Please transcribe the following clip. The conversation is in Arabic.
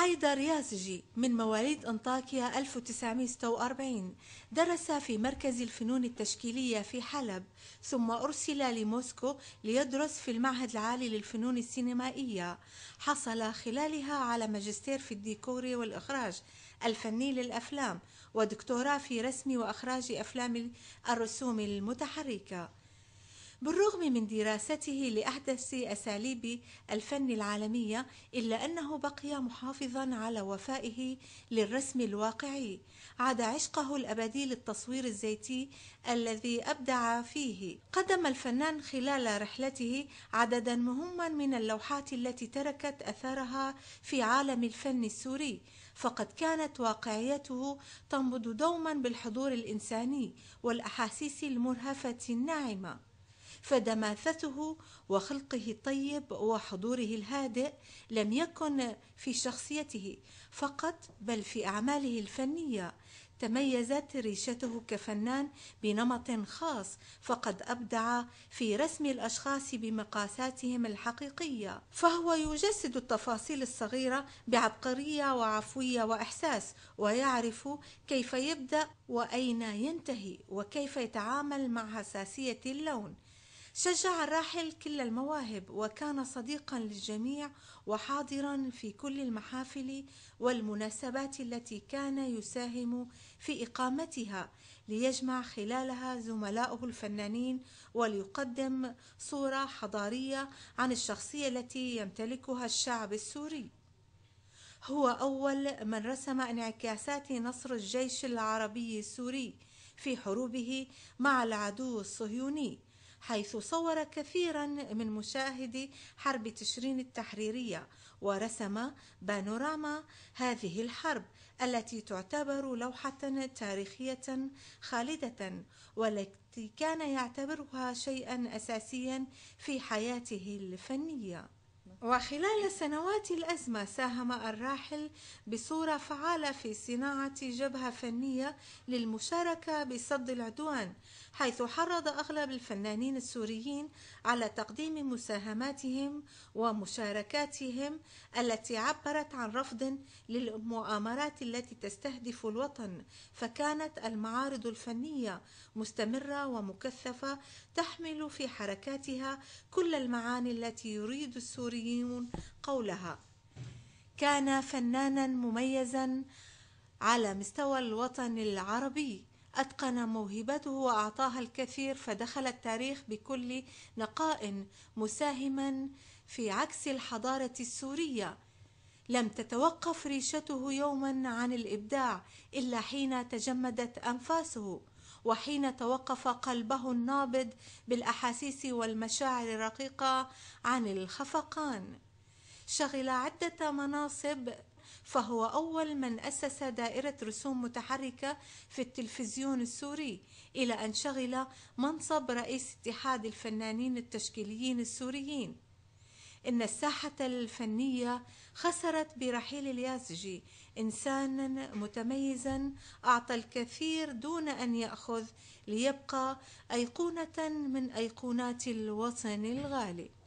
حيدر يازجي من مواليد أنطاكيا 1946 درس في مركز الفنون التشكيلية في حلب ثم أرسل لموسكو ليدرس في المعهد العالي للفنون السينمائية حصل خلالها على ماجستير في الديكور والإخراج الفني للأفلام ودكتوراه في رسم وإخراج أفلام الرسوم المتحركة بالرغم من دراسته لأحدث أساليب الفن العالمية إلا أنه بقي محافظا على وفائه للرسم الواقعي عاد عشقه الأبدي للتصوير الزيتي الذي أبدع فيه قدم الفنان خلال رحلته عددا مهما من اللوحات التي تركت أثرها في عالم الفن السوري فقد كانت واقعيته تنبض دوما بالحضور الإنساني والأحاسيس المرهفة الناعمة فدماثته وخلقه الطيب وحضوره الهادئ لم يكن في شخصيته فقط بل في اعماله الفنيه تميزت ريشته كفنان بنمط خاص فقد ابدع في رسم الاشخاص بمقاساتهم الحقيقيه فهو يجسد التفاصيل الصغيره بعبقريه وعفويه واحساس ويعرف كيف يبدا واين ينتهي وكيف يتعامل مع حساسيه اللون شجع الراحل كل المواهب وكان صديقا للجميع وحاضرا في كل المحافل والمناسبات التي كان يساهم في اقامتها ليجمع خلالها زملائه الفنانين وليقدم صوره حضاريه عن الشخصيه التي يمتلكها الشعب السوري هو اول من رسم انعكاسات نصر الجيش العربي السوري في حروبه مع العدو الصهيوني حيث صور كثيرا من مشاهدي حرب تشرين التحريرية ورسم بانوراما هذه الحرب التي تعتبر لوحة تاريخية خالدة والتي كان يعتبرها شيئا أساسيا في حياته الفنية وخلال سنوات الأزمة ساهم الراحل بصورة فعالة في صناعة جبهة فنية للمشاركة بصد العدوان، حيث حرض أغلب الفنانين السوريين على تقديم مساهماتهم ومشاركاتهم التي عبرت عن رفض للمؤامرات التي تستهدف الوطن، فكانت المعارض الفنية مستمرة ومكثفة تحمل في حركاتها كل المعاني التي يريد السوريين حكيم قولها كان فنانا مميزا على مستوى الوطن العربي أتقن موهبته وأعطاها الكثير فدخل التاريخ بكل نقاء مساهما في عكس الحضارة السورية لم تتوقف ريشته يوما عن الإبداع إلا حين تجمدت أنفاسه وحين توقف قلبه النابض بالاحاسيس والمشاعر الرقيقه عن الخفقان شغل عده مناصب فهو أول من أسس دائرة رسوم متحركة في التلفزيون السوري إلى أن شغل منصب رئيس اتحاد الفنانين التشكيليين السوريين إن الساحة الفنية خسرت برحيل اليازجي إنسانا متميزا أعطى الكثير دون أن يأخذ ليبقى أيقونة من أيقونات الوطن الغالي